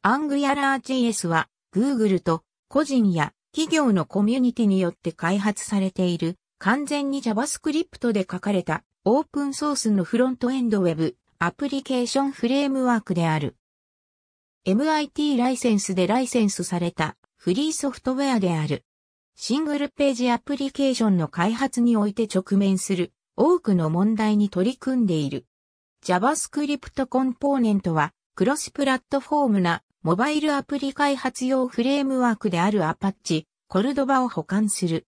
アングヤラー g s は Google と個人や企業のコミュニティによって開発されている完全に JavaScript で書かれたオープンソースのフロントエンドウェブアプリケーションフレームワークである。MIT ライセンスでライセンスされたフリーソフトウェアである。シングルページアプリケーションの開発において直面する多くの問題に取り組んでいる。JavaScript コンポーネントはクロスプラットフォームなモバイルアプリ開発用フレームワークであるアパッチ、コルドバを保管する。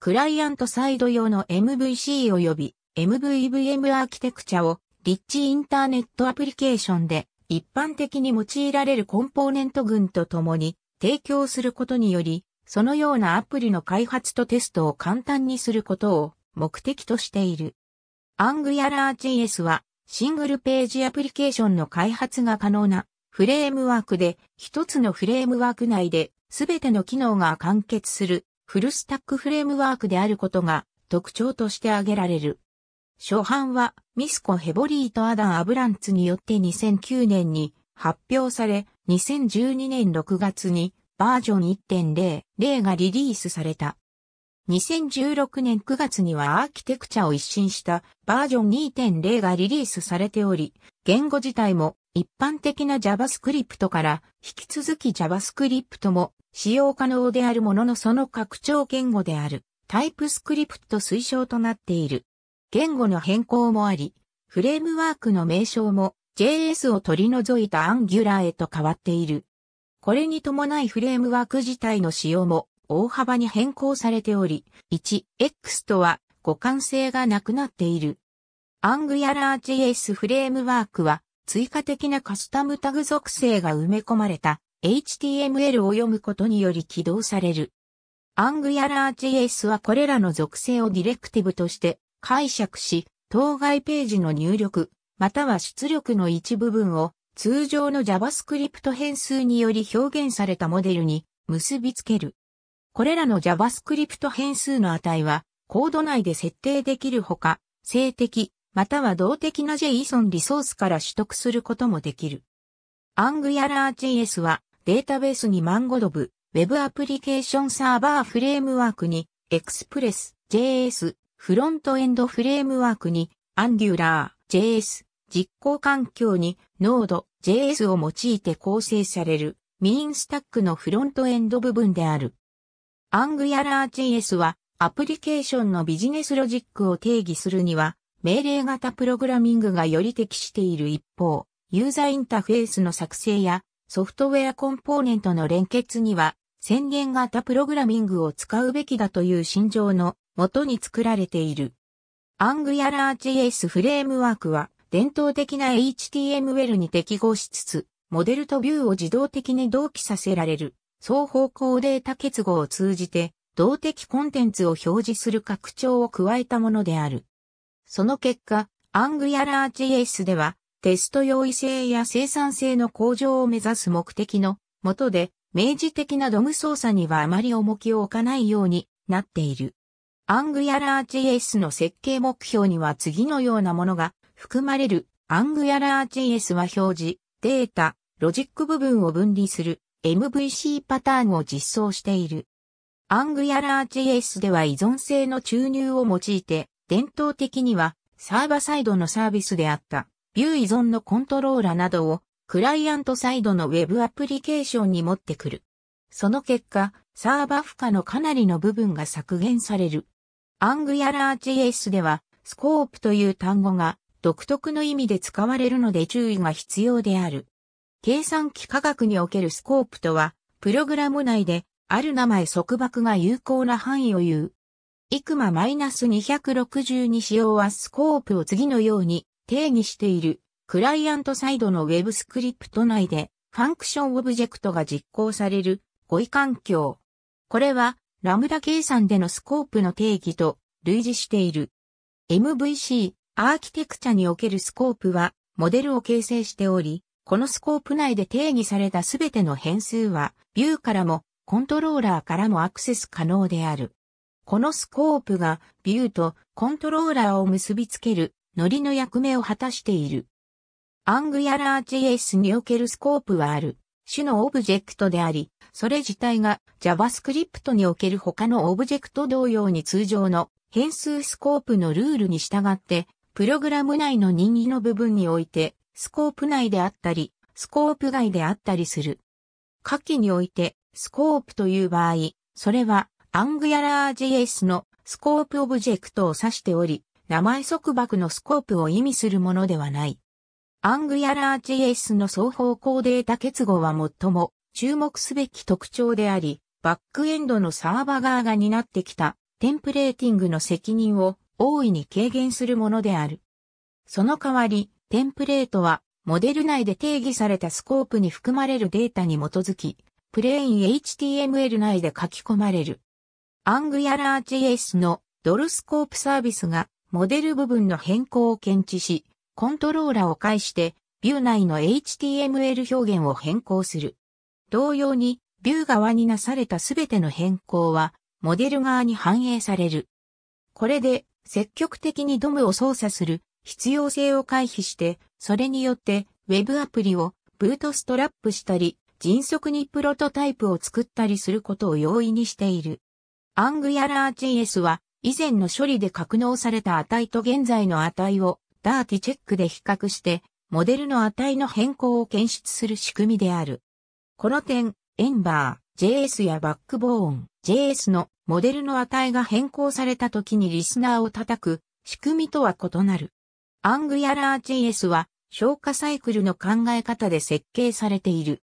クライアントサイド用の MVC 及び MVVM アーキテクチャをリッチインターネットアプリケーションで一般的に用いられるコンポーネント群と共に提供することにより、そのようなアプリの開発とテストを簡単にすることを目的としている。Angular.js はシングルページアプリケーションの開発が可能なフレームワークで、一つのフレームワーク内で、すべての機能が完結する、フルスタックフレームワークであることが特徴として挙げられる。初版は、ミスコ・ヘボリーとアダン・アブランツによって2009年に発表され、2012年6月にバージョン1.0、0がリリースされた。2016年9月にはアーキテクチャを一新したバージョン2.0がリリースされており、言語自体も一般的な JavaScript から引き続き JavaScript も使用可能であるもののその拡張言語であるタイプスクリプト推奨となっている。言語の変更もあり、フレームワークの名称も JS を取り除いた Angular へと変わっている。これに伴いフレームワーク自体の仕様も大幅に変更されており、1X とは互換性がなくなっている。Angular JS フレームワークは追加的なカスタムタグ属性が埋め込まれた HTML を読むことにより起動される。AngularJS はこれらの属性をディレクティブとして解釈し、当該ページの入力、または出力の一部分を通常の JavaScript 変数により表現されたモデルに結びつける。これらの JavaScript 変数の値はコード内で設定できるほか、静的、または動的な JSON リソースから取得することもできる。AngularJS はデータベースにマンゴドブ、Web アプリケーションサーバーフレームワークに、Express、JS、フロントエンドフレームワークに、Angular、JS、実行環境に、Node、JS を用いて構成される、メインスタックのフロントエンド部分である。Angular JS は、アプリケーションのビジネスロジックを定義するには、命令型プログラミングがより適している一方、ユーザーインターフェースの作成やソフトウェアコンポーネントの連結には宣言型プログラミングを使うべきだという心情のもとに作られている。AngularJS フレームワークは伝統的な HTML に適合しつつ、モデルとビューを自動的に同期させられる、双方向データ結合を通じて、動的コンテンツを表示する拡張を加えたものである。その結果、アングヤラー JS では、テスト用意性や生産性の向上を目指す目的のもとで、明示的なドム操作にはあまり重きを置かないようになっている。アングヤラー JS の設計目標には次のようなものが含まれる。アングヤラー JS は表示、データ、ロジック部分を分離する MVC パターンを実装している。アングヤラー JS では依存性の注入を用いて伝統的にはサーバサイドのサービスであったビュー依存のコントローラなどをクライアントサイドのウェブアプリケーションに持ってくる。その結果、サーバ負荷のかなりの部分が削減される。AngularJS では、スコープという単語が独特の意味で使われるので注意が必要である。計算機科学におけるスコープとは、プログラム内である名前束縛が有効な範囲を言う。イクマ2 6 2に使用はスコープを次のように定義している。クライアントサイドのウェブスクリプト内でファンクションオブジェクトが実行される語彙環境。これはラムダ計算でのスコープの定義と類似している。MVC アーキテクチャにおけるスコープはモデルを形成しており、このスコープ内で定義されたすべての変数はビューからもコントローラーからもアクセス可能である。このスコープがビューとコントローラーを結びつけるノリの役目を果たしている。アングヤラー JS におけるスコープはある種のオブジェクトであり、それ自体が JavaScript における他のオブジェクト同様に通常の変数スコープのルールに従って、プログラム内の任意の部分において、スコープ内であったり、スコープ外であったりする。下記において、スコープという場合、それはアングヤラー JS のスコープオブジェクトを指しており、名前束縛のスコープを意味するものではない。アングヤラー JS の双方向データ結合は最も注目すべき特徴であり、バックエンドのサーバ側が担ってきたテンプレーティングの責任を大いに軽減するものである。その代わり、テンプレートはモデル内で定義されたスコープに含まれるデータに基づき、プレーン HTML 内で書き込まれる。アングヤラー JS のドルスコープサービスがモデル部分の変更を検知し、コントローラを介してビュー内の HTML 表現を変更する。同様にビュー側になされたすべての変更はモデル側に反映される。これで積極的に DOM を操作する必要性を回避して、それによって Web アプリをブートストラップしたり、迅速にプロトタイプを作ったりすることを容易にしている。アングリアラー j s は、以前の処理で格納された値と現在の値をダーティチェックで比較して、モデルの値の変更を検出する仕組みである。この点、エンバー、JS やバックボーン、JS のモデルの値が変更された時にリスナーを叩く仕組みとは異なる。アングリアラー JS は消化サイクルの考え方で設計されている。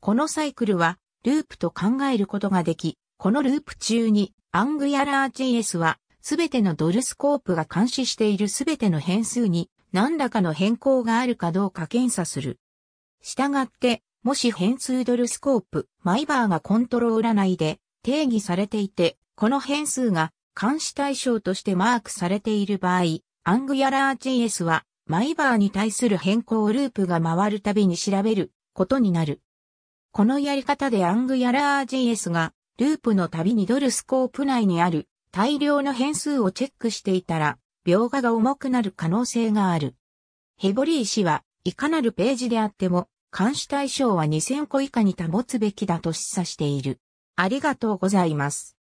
このサイクルはループと考えることができ、このループ中に、アングヤラー JS は、すべてのドルスコープが監視しているすべての変数に何らかの変更があるかどうか検査する。したがって、もし変数ドルスコープ、マイバーがコントローラ内で定義されていて、この変数が監視対象としてマークされている場合、アングヤラー JS は、マイバーに対する変更ループが回るたびに調べることになる。このやり方でアングヤラー JS がループのたびにドルスコープ内にある大量の変数をチェックしていたら、描画が重くなる可能性がある。ヘボリー氏はいかなるページであっても、監視対象は2000個以下に保つべきだと示唆している。ありがとうございます。